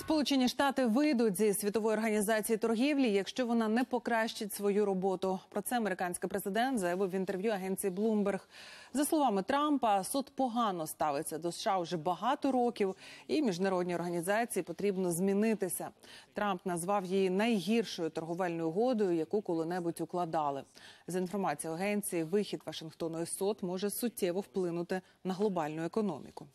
Сполучені Штати вийдуть зі світової організації торгівлі, якщо вона не покращить свою роботу. Про це американський президент заявив в інтерв'ю агенції Bloomberg. За словами Трампа, суд погано ставиться до США вже багато років, і міжнародні організації потрібно змінитися. Трамп назвав її найгіршою торговельною угодою, яку коли-небудь укладали. За інформацією агенції, вихід Вашингтону із сот може суттєво вплинути на глобальну економіку.